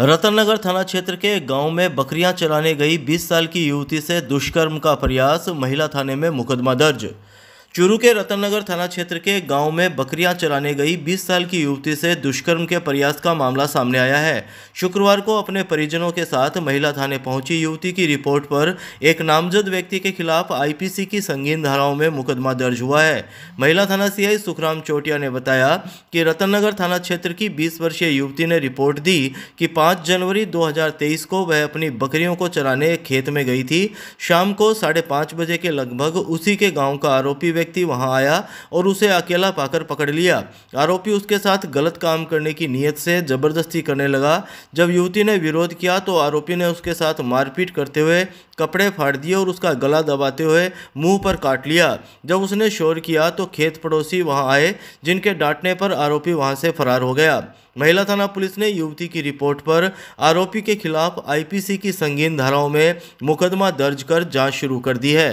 रतनगर थाना क्षेत्र के गांव में बकरियां चलाने गई 20 साल की युवती से दुष्कर्म का प्रयास महिला थाने में मुकदमा दर्ज चूरू के रतननगर थाना क्षेत्र के गांव में बकरियां चराने गई 20 साल की युवती से दुष्कर्म के प्रयास का मामला सामने आया है शुक्रवार को अपने परिजनों के साथ महिला थाने पहुंची युवती की रिपोर्ट पर एक नामजद व्यक्ति के खिलाफ आईपीसी की संगीन धाराओं में मुकदमा दर्ज हुआ है महिला थाना सीआई सुखराम चोटिया ने बताया कि रतननगर थाना क्षेत्र की बीस वर्षीय युवती ने रिपोर्ट दी कि पाँच जनवरी दो को वह अपनी बकरियों को चराने खेत में गई थी शाम को साढ़े बजे के लगभग उसी के गाँव का आरोपी व्यक्ति वहां आया और उसे अकेला पाकर पकड़ लिया आरोपी उसके साथ गलत काम करने की नीयत से जबरदस्ती करने लगा जब युवती ने विरोध किया तो आरोपी ने उसके साथ मारपीट करते हुए कपड़े फाड़ दिए और उसका गला दबाते हुए मुंह पर काट लिया जब उसने शोर किया तो खेत पड़ोसी वहां आए जिनके डांटने पर आरोपी वहां से फरार हो गया महिला थाना पुलिस ने युवती की रिपोर्ट पर आरोपी के खिलाफ आईपीसी की संगीन धाराओं में मुकदमा दर्ज कर जांच शुरू कर दी है